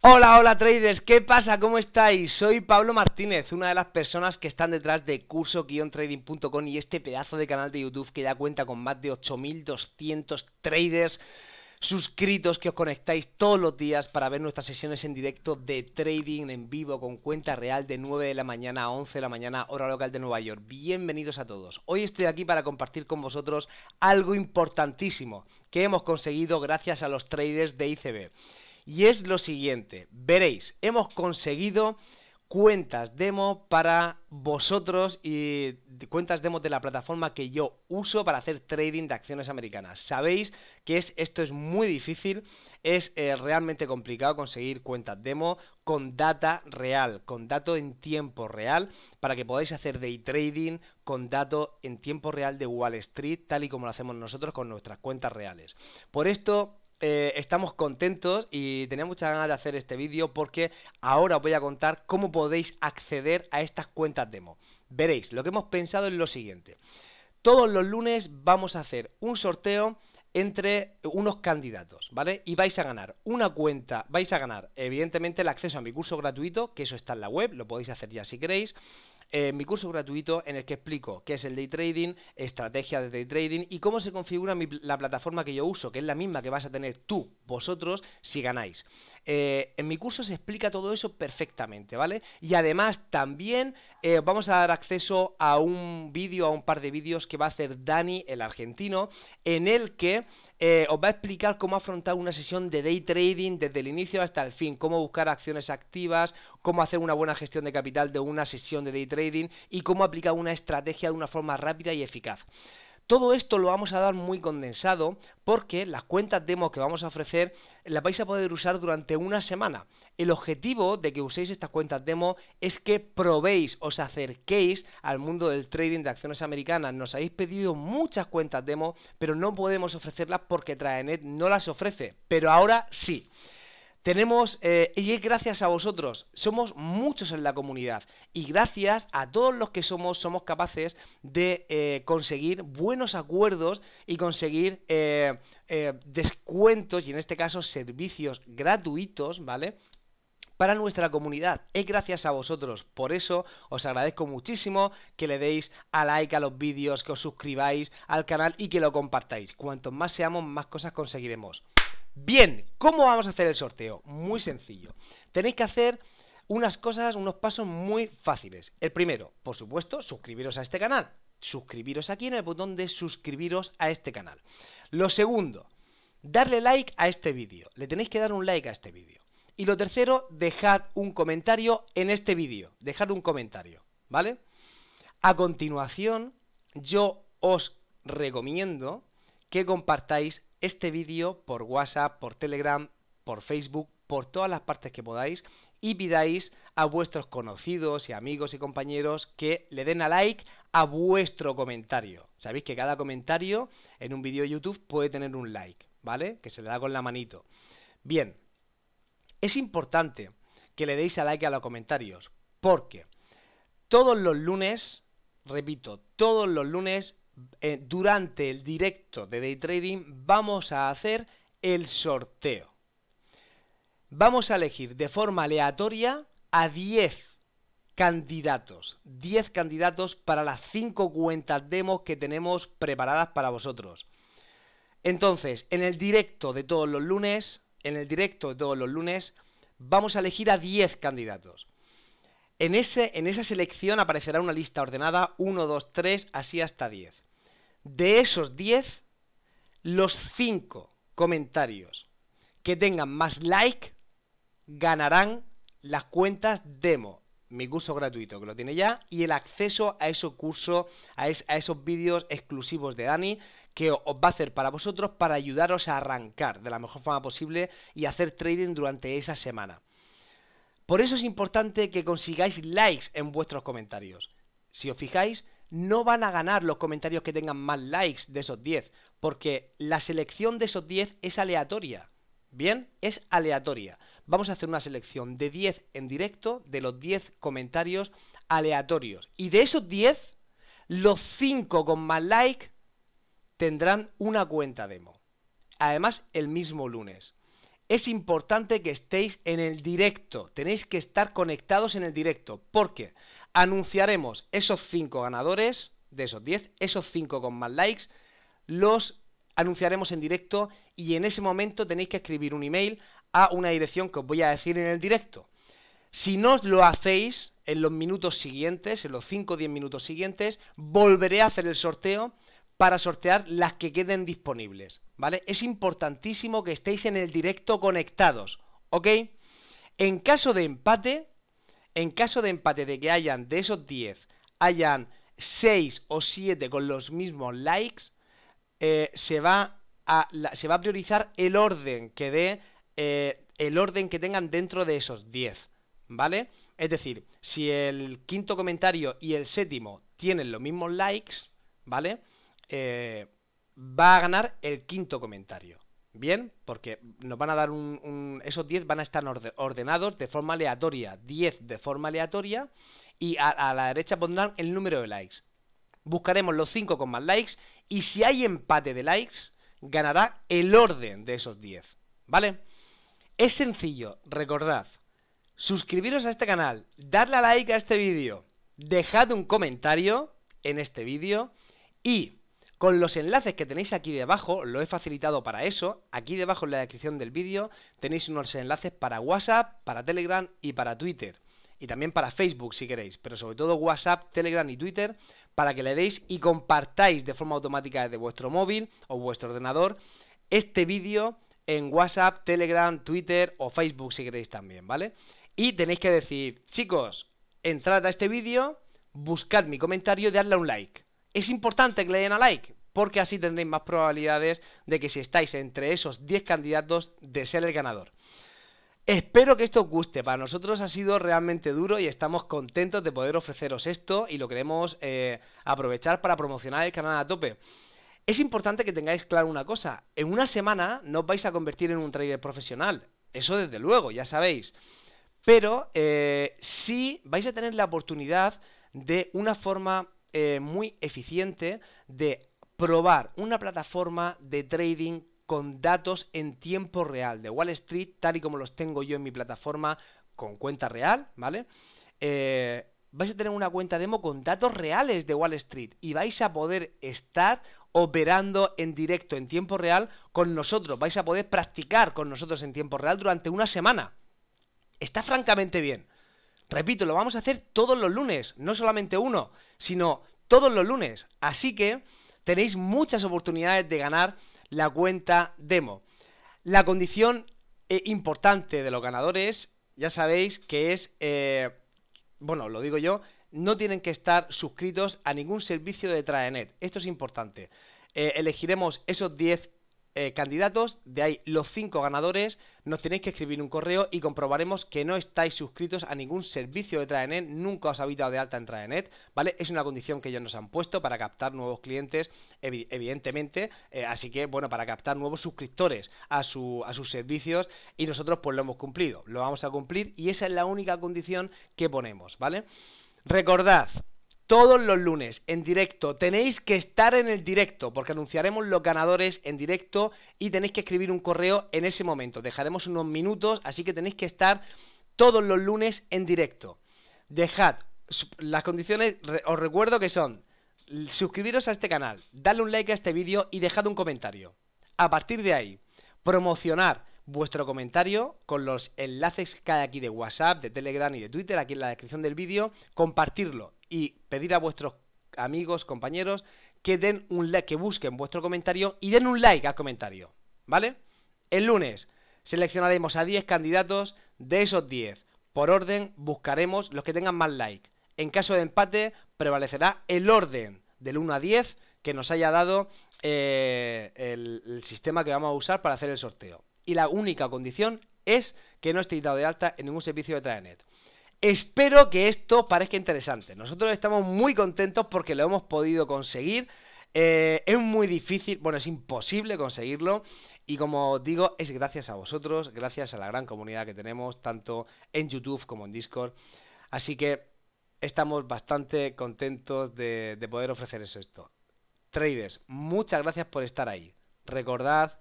Hola, hola traders, ¿qué pasa? ¿Cómo estáis? Soy Pablo Martínez, una de las personas que están detrás de curso-trading.com y este pedazo de canal de YouTube que ya cuenta con más de 8.200 traders suscritos que os conectáis todos los días para ver nuestras sesiones en directo de trading en vivo con cuenta real de 9 de la mañana a 11 de la mañana hora local de Nueva York. Bienvenidos a todos. Hoy estoy aquí para compartir con vosotros algo importantísimo que hemos conseguido gracias a los traders de ICB y es lo siguiente, veréis, hemos conseguido cuentas demo para vosotros y cuentas demo de la plataforma que yo uso para hacer trading de acciones americanas. Sabéis que esto es muy difícil, es eh, realmente complicado conseguir cuentas demo con data real, con dato en tiempo real, para que podáis hacer day trading con dato en tiempo real de Wall Street, tal y como lo hacemos nosotros con nuestras cuentas reales. Por esto eh, estamos contentos y tenía muchas ganas de hacer este vídeo porque ahora os voy a contar cómo podéis acceder a estas cuentas demo. Veréis, lo que hemos pensado es lo siguiente. Todos los lunes vamos a hacer un sorteo entre unos candidatos, ¿vale? Y vais a ganar una cuenta, vais a ganar evidentemente el acceso a mi curso gratuito, que eso está en la web, lo podéis hacer ya si queréis, eh, mi curso gratuito en el que explico qué es el day trading, estrategia de day trading y cómo se configura la plataforma que yo uso, que es la misma que vas a tener tú, vosotros, si ganáis. Eh, en mi curso se explica todo eso perfectamente, ¿vale? Y además también eh, vamos a dar acceso a un vídeo, a un par de vídeos que va a hacer Dani, el argentino, en el que eh, os va a explicar cómo afrontar una sesión de day trading desde el inicio hasta el fin, cómo buscar acciones activas, cómo hacer una buena gestión de capital de una sesión de day trading y cómo aplicar una estrategia de una forma rápida y eficaz. Todo esto lo vamos a dar muy condensado porque las cuentas demo que vamos a ofrecer las vais a poder usar durante una semana. El objetivo de que uséis estas cuentas demo es que probéis, os acerquéis al mundo del trading de acciones americanas. Nos habéis pedido muchas cuentas demo, pero no podemos ofrecerlas porque Traenet no las ofrece. Pero ahora sí. Tenemos, eh, y es gracias a vosotros, somos muchos en la comunidad y gracias a todos los que somos, somos capaces de eh, conseguir buenos acuerdos y conseguir eh, descuentos y en este caso servicios gratuitos, ¿vale? para nuestra comunidad. Es gracias a vosotros. Por eso os agradezco muchísimo que le deis a like a los vídeos, que os suscribáis al canal y que lo compartáis. Cuantos más seamos, más cosas conseguiremos. Bien, ¿cómo vamos a hacer el sorteo? Muy sencillo. Tenéis que hacer unas cosas, unos pasos muy fáciles. El primero, por supuesto, suscribiros a este canal. Suscribiros aquí en el botón de suscribiros a este canal. Lo segundo, darle like a este vídeo. Le tenéis que dar un like a este vídeo. Y lo tercero, dejad un comentario en este vídeo. Dejad un comentario, ¿vale? A continuación, yo os recomiendo que compartáis este vídeo por WhatsApp, por Telegram, por Facebook, por todas las partes que podáis y pidáis a vuestros conocidos y amigos y compañeros que le den a like a vuestro comentario. Sabéis que cada comentario en un vídeo YouTube puede tener un like, ¿vale? Que se le da con la manito. Bien, es importante que le deis a like a los comentarios porque todos los lunes, repito, todos los lunes eh, durante el directo de Day Trading vamos a hacer el sorteo. Vamos a elegir de forma aleatoria a 10 candidatos, 10 candidatos para las 5 cuentas demos que tenemos preparadas para vosotros. Entonces, en el directo de todos los lunes, en el directo de todos los lunes, vamos a elegir a 10 candidatos. En, ese, en esa selección aparecerá una lista ordenada 1, 2, 3, así hasta 10 de esos 10, los 5 comentarios que tengan más like ganarán las cuentas demo, mi curso gratuito que lo tiene ya, y el acceso a esos cursos, a esos vídeos exclusivos de Dani que os va a hacer para vosotros para ayudaros a arrancar de la mejor forma posible y hacer trading durante esa semana. Por eso es importante que consigáis likes en vuestros comentarios. Si os fijáis, no van a ganar los comentarios que tengan más likes de esos 10, porque la selección de esos 10 es aleatoria. Bien, es aleatoria. Vamos a hacer una selección de 10 en directo de los 10 comentarios aleatorios. Y de esos 10, los 5 con más like tendrán una cuenta demo. Además, el mismo lunes. Es importante que estéis en el directo. Tenéis que estar conectados en el directo. ¿Por qué? Porque anunciaremos esos 5 ganadores de esos 10, esos 5 con más likes, los anunciaremos en directo y en ese momento tenéis que escribir un email a una dirección que os voy a decir en el directo. Si no lo hacéis en los minutos siguientes, en los 5 o 10 minutos siguientes, volveré a hacer el sorteo para sortear las que queden disponibles, ¿vale? Es importantísimo que estéis en el directo conectados, ¿ok? En caso de empate, en caso de empate de que hayan de esos 10, hayan 6 o 7 con los mismos likes, eh, se, va a, priorizar el orden que eh, el orden que tengan dentro de esos 10, ¿vale? Es decir, si el quinto comentario y el séptimo tienen los mismos likes, ¿vale? Eh, va a ganar el quinto comentario. Bien, porque nos van a dar un... esos 10 van a estar ordenados de forma aleatoria. 10 de forma aleatoria. Y a, la derecha pondrán el número de likes. Buscaremos los 5 con más likes. Y si hay empate de likes, ganará el orden de esos 10. ¿Vale? Es sencillo, recordad. Suscribiros a este canal, darle a like a este vídeo, dejad un comentario en este vídeo y con los enlaces que tenéis aquí debajo, lo he facilitado para eso, aquí debajo en la descripción del vídeo tenéis unos enlaces para WhatsApp, para Telegram y para Twitter. Y también para Facebook si queréis, pero sobre todo WhatsApp, Telegram y Twitter para que le deis y compartáis de forma automática desde vuestro móvil o vuestro ordenador este vídeo en WhatsApp, Telegram, Twitter o Facebook si queréis también, ¿vale? Y tenéis que decir, chicos, entrad a este vídeo, buscad mi comentario y dadle un like es importante que le den a like, porque así tendréis más probabilidades de que si estáis entre esos 10 candidatos de ser el ganador. Espero que esto os guste, para nosotros ha sido realmente duro y estamos contentos de poder ofreceros esto y lo queremos eh, aprovechar para promocionar el canal a tope. Es importante que tengáis claro una cosa, en una semana no os vais a convertir en un trader profesional, eso desde luego, ya sabéis, pero eh, sí vais a tener la oportunidad de una forma eh, muy eficiente de probar una plataforma de trading con datos en tiempo real de Wall Street, tal y como los tengo yo en mi plataforma con cuenta real, ¿vale? Eh, vais a tener una cuenta demo con datos reales de Wall Street y vais a poder estar operando en directo, en tiempo real, con nosotros. Vais a poder practicar con nosotros en tiempo real durante una semana. Está francamente bien. Repito, lo vamos a hacer todos los lunes, no solamente uno, sino todos los lunes. Así que tenéis muchas oportunidades de ganar la cuenta demo. La condición eh, importante de los ganadores, ya sabéis que es, eh, bueno, lo digo yo, no tienen que estar suscritos a ningún servicio de Traenet. Esto es importante. Eh, elegiremos esos 10 eh, candidatos, de ahí los cinco ganadores, nos tenéis que escribir un correo y comprobaremos que no estáis suscritos a ningún servicio de Traenet, nunca os habéis dado de alta en Traenet, ¿vale? Es una condición que ellos nos han puesto para captar nuevos clientes, evidentemente, eh, así que, bueno, para captar nuevos suscriptores a, a sus servicios y nosotros pues lo hemos cumplido, lo vamos a cumplir y esa es la única condición que ponemos, ¿vale? Recordad, todos los lunes en directo. Tenéis que estar en el directo porque anunciaremos los ganadores en directo y tenéis que escribir un correo en ese momento. Dejaremos unos minutos, así que tenéis que estar todos los lunes en directo. Dejad las condiciones, os recuerdo que son suscribiros a este canal, darle un like a este vídeo y dejad un comentario. A partir de ahí, promocionar vuestro comentario con los enlaces que hay aquí de WhatsApp, de Telegram y de Twitter, aquí en la descripción del vídeo, compartirlo y pedir a vuestros amigos, compañeros, que den un like, que busquen vuestro comentario y den un like al comentario, ¿vale? El lunes seleccionaremos a 10 candidatos, de esos 10, por orden, buscaremos los que tengan más like. En caso de empate, prevalecerá el orden del 1 a 10 que nos haya dado eh, el, sistema que vamos a usar para hacer el sorteo. Y la única condición es que no esté dado de alta en ningún servicio de Traenet. Espero que esto parezca interesante. Nosotros estamos muy contentos porque lo hemos podido conseguir. Eh, es muy difícil, bueno, es imposible conseguirlo. Y como digo, es gracias a vosotros, gracias a la gran comunidad que tenemos, tanto en YouTube como en Discord. Así que estamos bastante contentos de, de poder ofreceros esto. Traders, muchas gracias por estar ahí. Recordad,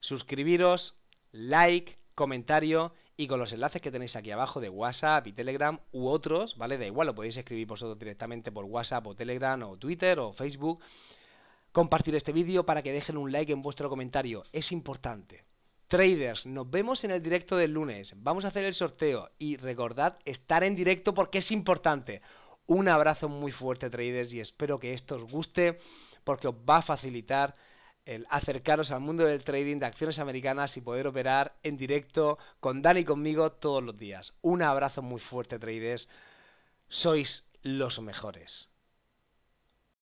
suscribiros, like, comentario y con los enlaces que tenéis aquí abajo de WhatsApp y Telegram u otros, ¿vale? Da igual, lo podéis escribir vosotros directamente por WhatsApp o Telegram o Twitter o Facebook. Compartir este vídeo para que dejen un like en vuestro comentario, es importante. Traders, nos vemos en el directo del lunes. Vamos a hacer el sorteo y recordad estar en directo porque es importante. Un abrazo muy fuerte, traders, y espero que esto os guste porque os va a facilitar el acercaros al mundo del trading de acciones americanas y poder operar en directo con Dani y conmigo todos los días. Un abrazo muy fuerte, traders. Sois los mejores.